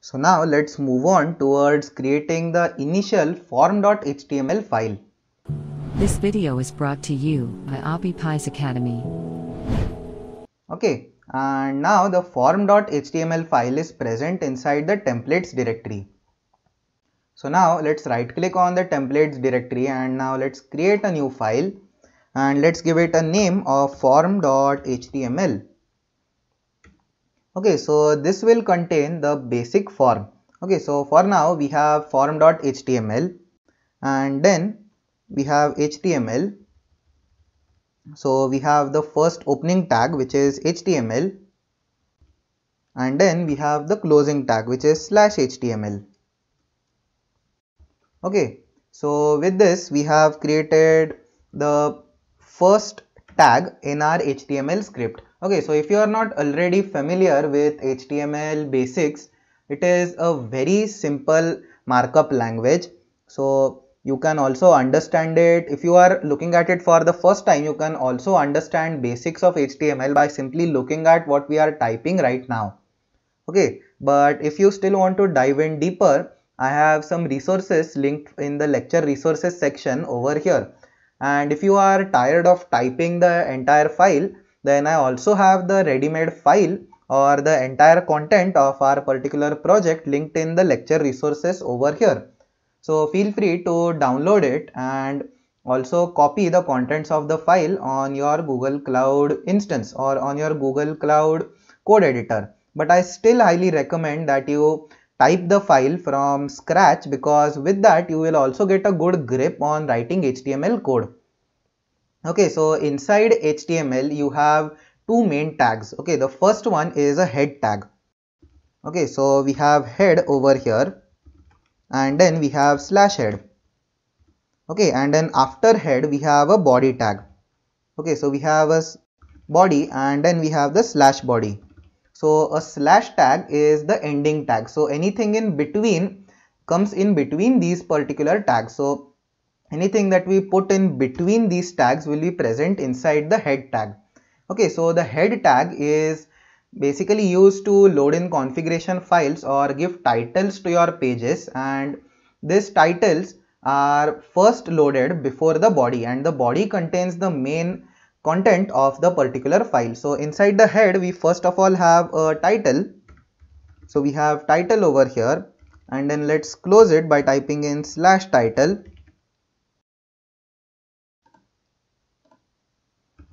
So now let's move on towards creating the initial form.html file. This video is brought to you by Pie's Academy. Okay, and now the form.html file is present inside the templates directory. So now let's right click on the templates directory and now let's create a new file and let's give it a name of form.html okay so this will contain the basic form okay so for now we have form.html and then we have html so we have the first opening tag which is html and then we have the closing tag which is slash html okay so with this we have created the first tag in our html script Okay, so if you are not already familiar with HTML basics, it is a very simple markup language. So you can also understand it. If you are looking at it for the first time, you can also understand basics of HTML by simply looking at what we are typing right now. Okay, but if you still want to dive in deeper, I have some resources linked in the lecture resources section over here. And if you are tired of typing the entire file, then I also have the ready-made file or the entire content of our particular project linked in the lecture resources over here. So feel free to download it and also copy the contents of the file on your Google Cloud instance or on your Google Cloud code editor. But I still highly recommend that you type the file from scratch because with that you will also get a good grip on writing HTML code okay so inside html you have two main tags okay the first one is a head tag okay so we have head over here and then we have slash head okay and then after head we have a body tag okay so we have a body and then we have the slash body so a slash tag is the ending tag so anything in between comes in between these particular tags so anything that we put in between these tags will be present inside the head tag okay so the head tag is basically used to load in configuration files or give titles to your pages and these titles are first loaded before the body and the body contains the main content of the particular file so inside the head we first of all have a title so we have title over here and then let's close it by typing in slash title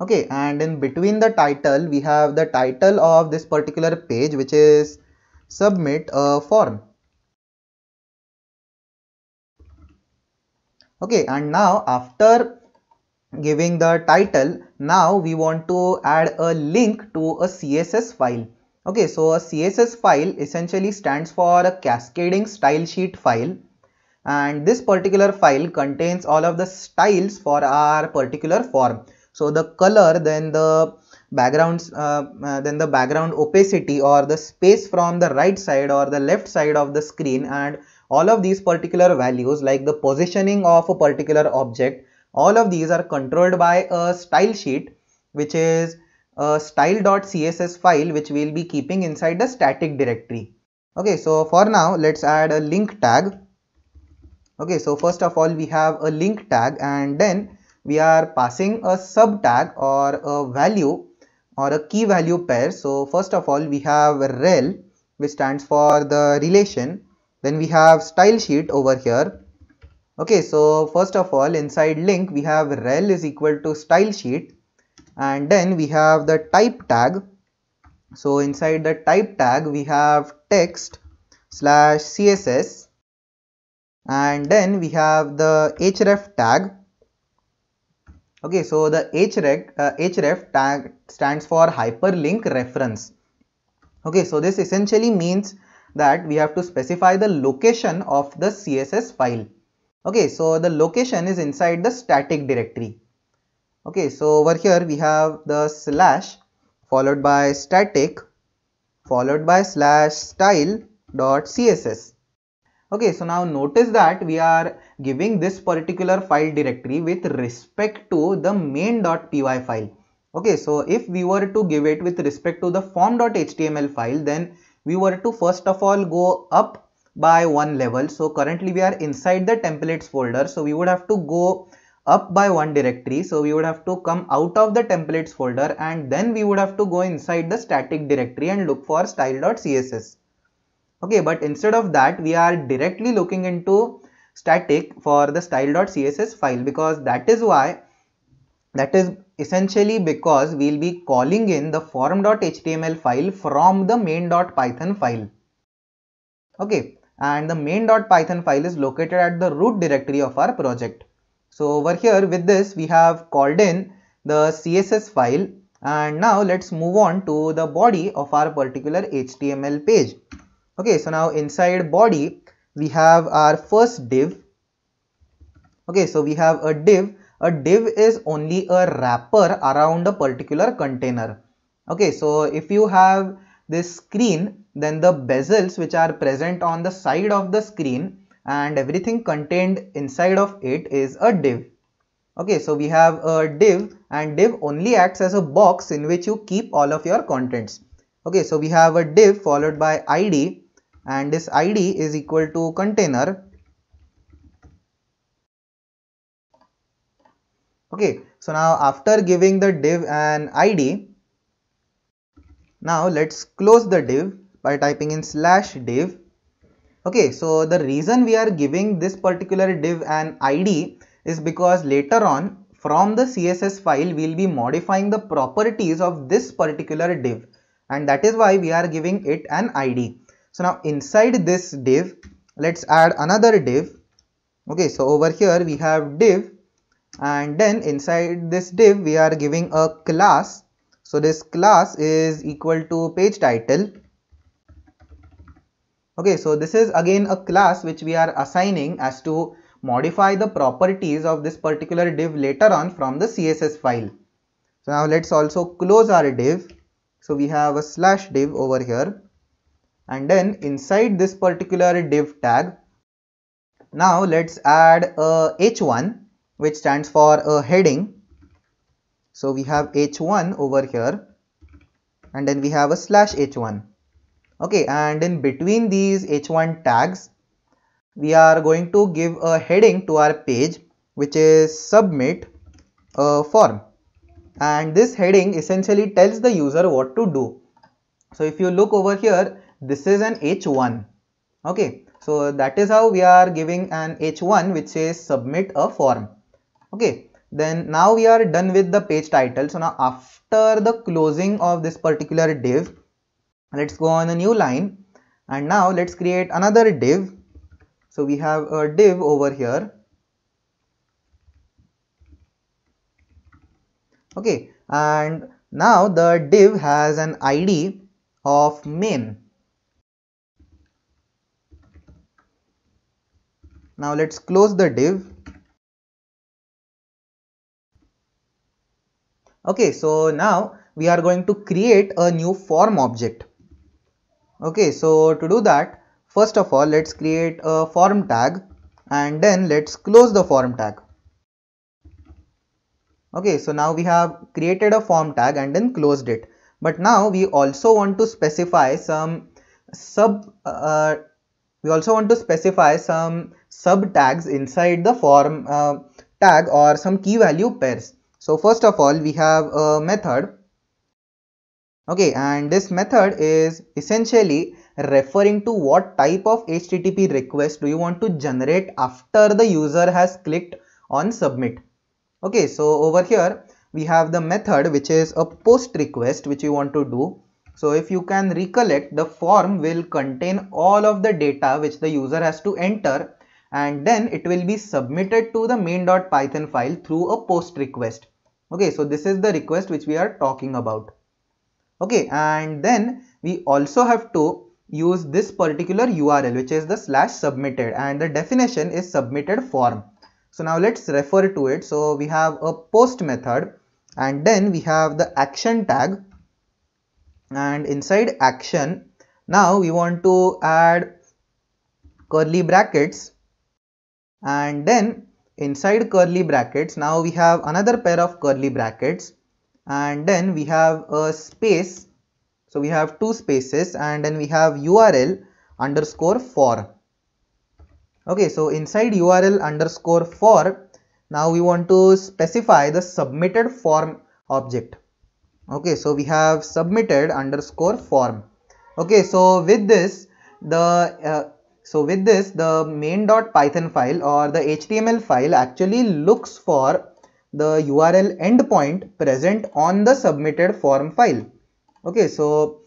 okay and in between the title we have the title of this particular page which is submit a form okay and now after giving the title now we want to add a link to a css file okay so a css file essentially stands for a cascading style sheet file and this particular file contains all of the styles for our particular form so the color then the backgrounds uh, uh, then the background opacity or the space from the right side or the left side of the screen and all of these particular values like the positioning of a particular object all of these are controlled by a style sheet which is a style.css file which we'll be keeping inside the static directory okay so for now let's add a link tag okay so first of all we have a link tag and then we are passing a sub tag or a value or a key value pair so first of all we have rel which stands for the relation then we have style sheet over here okay so first of all inside link we have rel is equal to style sheet and then we have the type tag so inside the type tag we have text slash css and then we have the href tag okay so the href uh, href tag stands for hyperlink reference okay so this essentially means that we have to specify the location of the css file okay so the location is inside the static directory okay so over here we have the slash followed by static followed by slash style dot css okay so now notice that we are giving this particular file directory with respect to the main.py file okay so if we were to give it with respect to the form.html file then we were to first of all go up by one level so currently we are inside the templates folder so we would have to go up by one directory so we would have to come out of the templates folder and then we would have to go inside the static directory and look for style.css okay but instead of that we are directly looking into static for the style.css file because that is why that is essentially because we'll be calling in the form.html file from the main.python file okay and the main.python file is located at the root directory of our project so over here with this we have called in the css file and now let's move on to the body of our particular html page okay so now inside body we have our first div okay so we have a div a div is only a wrapper around a particular container okay so if you have this screen then the bezels which are present on the side of the screen and everything contained inside of it is a div okay so we have a div and div only acts as a box in which you keep all of your contents okay so we have a div followed by id and this id is equal to container okay so now after giving the div an id now let's close the div by typing in slash div okay so the reason we are giving this particular div an id is because later on from the css file we'll be modifying the properties of this particular div and that is why we are giving it an id so now inside this div let's add another div okay so over here we have div and then inside this div we are giving a class so this class is equal to page title okay so this is again a class which we are assigning as to modify the properties of this particular div later on from the css file so now let's also close our div so we have a slash div over here and then inside this particular div tag now let's add a h1 which stands for a heading so we have h1 over here and then we have a slash h1 okay and in between these h1 tags we are going to give a heading to our page which is submit a form and this heading essentially tells the user what to do so if you look over here this is an h1 okay so that is how we are giving an h1 which is submit a form okay then now we are done with the page title so now after the closing of this particular div let's go on a new line and now let's create another div so we have a div over here okay and now the div has an id of main now let's close the div okay so now we are going to create a new form object okay so to do that first of all let's create a form tag and then let's close the form tag okay so now we have created a form tag and then closed it but now we also want to specify some sub uh, uh we also want to specify some sub tags inside the form uh, tag or some key value pairs. So first of all we have a method okay and this method is essentially referring to what type of HTTP request do you want to generate after the user has clicked on submit. Okay so over here we have the method which is a post request which you want to do. So if you can recollect the form will contain all of the data which the user has to enter and then it will be submitted to the main.python file through a post request okay so this is the request which we are talking about okay and then we also have to use this particular url which is the slash submitted and the definition is submitted form so now let's refer to it so we have a post method and then we have the action tag and inside action now we want to add curly brackets and then inside curly brackets now we have another pair of curly brackets and then we have a space so we have two spaces and then we have url underscore for okay so inside url underscore for now we want to specify the submitted form object okay so we have submitted underscore form okay so with this the uh, so with this, the main.python file or the HTML file actually looks for the URL endpoint present on the submitted form file. Okay, so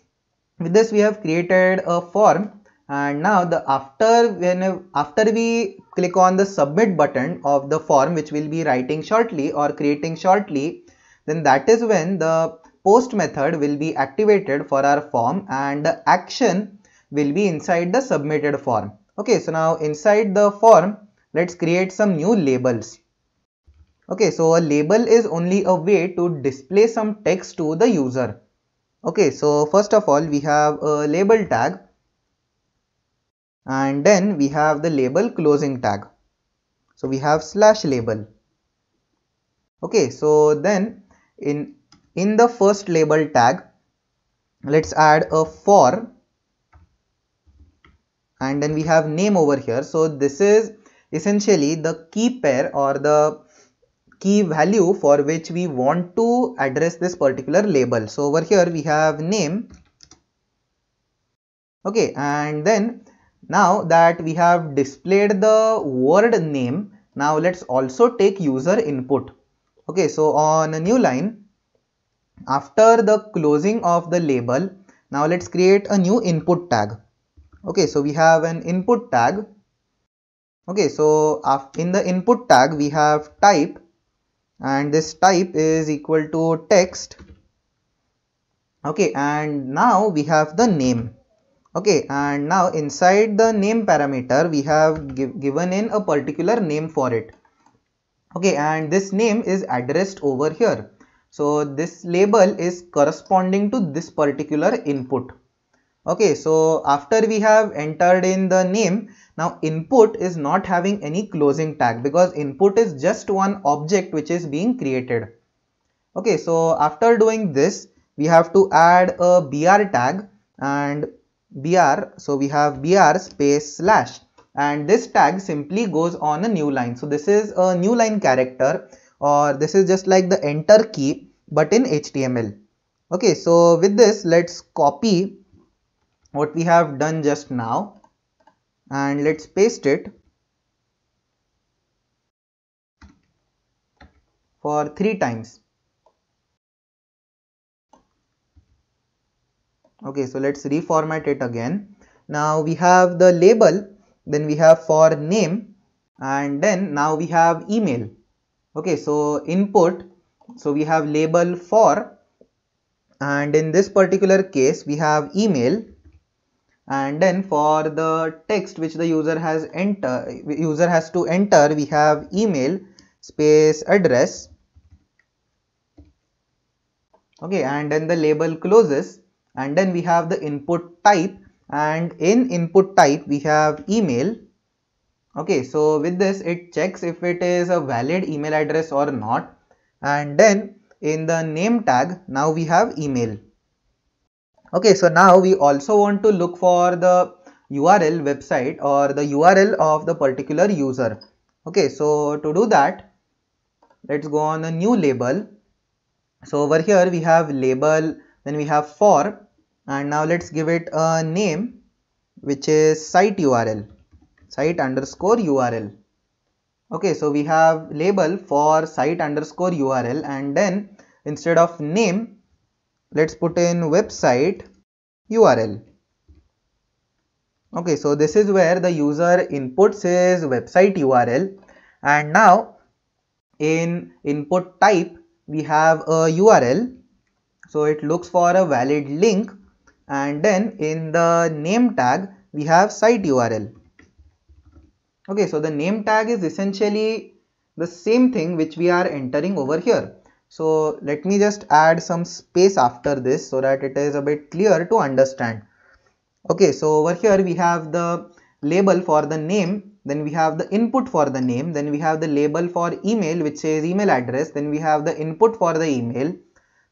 with this we have created a form and now the after when after we click on the submit button of the form which we'll be writing shortly or creating shortly then that is when the post method will be activated for our form and the action will be inside the submitted form. Okay, so now inside the form, let's create some new labels. Okay, so a label is only a way to display some text to the user. Okay, so first of all, we have a label tag and then we have the label closing tag. So we have slash label. Okay, so then in in the first label tag, let's add a for and then we have name over here so this is essentially the key pair or the key value for which we want to address this particular label so over here we have name okay and then now that we have displayed the word name now let's also take user input okay so on a new line after the closing of the label now let's create a new input tag okay so we have an input tag okay so in the input tag we have type and this type is equal to text okay and now we have the name okay and now inside the name parameter we have give, given in a particular name for it okay and this name is addressed over here so this label is corresponding to this particular input okay so after we have entered in the name now input is not having any closing tag because input is just one object which is being created okay so after doing this we have to add a br tag and br so we have br space slash and this tag simply goes on a new line so this is a new line character or this is just like the enter key but in html okay so with this let's copy what we have done just now and let's paste it for three times okay so let's reformat it again now we have the label then we have for name and then now we have email okay so input so we have label for and in this particular case we have email and then for the text which the user has enter user has to enter we have email space address okay and then the label closes and then we have the input type and in input type we have email okay so with this it checks if it is a valid email address or not and then in the name tag now we have email okay so now we also want to look for the url website or the url of the particular user okay so to do that let's go on a new label so over here we have label then we have for and now let's give it a name which is site url site underscore url okay so we have label for site underscore url and then instead of name let's put in website URL okay so this is where the user inputs his website URL and now in input type we have a URL so it looks for a valid link and then in the name tag we have site URL okay so the name tag is essentially the same thing which we are entering over here so let me just add some space after this so that it is a bit clear to understand. Okay, so over here we have the label for the name, then we have the input for the name, then we have the label for email which says email address, then we have the input for the email,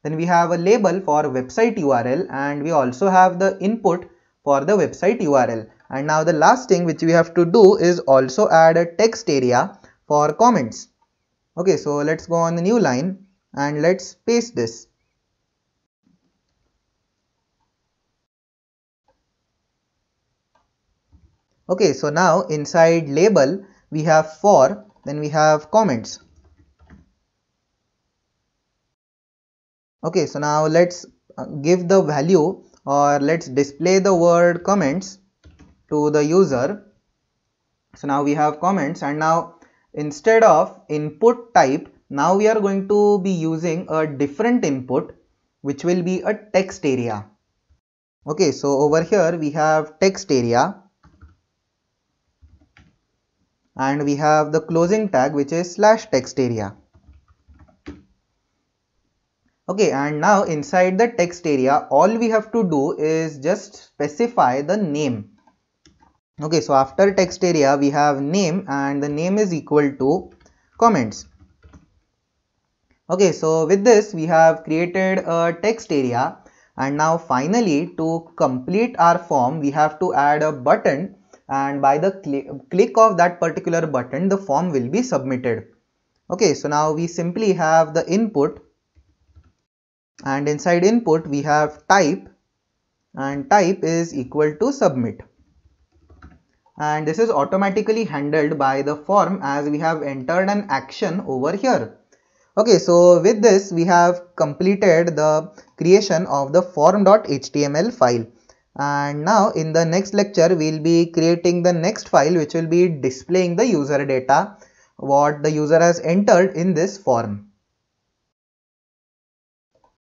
then we have a label for website URL and we also have the input for the website URL. And now the last thing which we have to do is also add a text area for comments. Okay, so let's go on the new line and let's paste this. Okay, so now inside label we have for, then we have comments. Okay, so now let's uh, give the value or let's display the word comments to the user. So now we have comments and now instead of input type now we are going to be using a different input which will be a text area. Okay, so over here we have text area and we have the closing tag which is slash text area. Okay, and now inside the text area, all we have to do is just specify the name. Okay, so after text area, we have name and the name is equal to comments. Okay, so with this we have created a text area and now finally to complete our form we have to add a button and by the cl click of that particular button the form will be submitted. Okay, so now we simply have the input and inside input we have type and type is equal to submit and this is automatically handled by the form as we have entered an action over here Okay, so with this we have completed the creation of the form.html file and now in the next lecture we'll be creating the next file which will be displaying the user data what the user has entered in this form.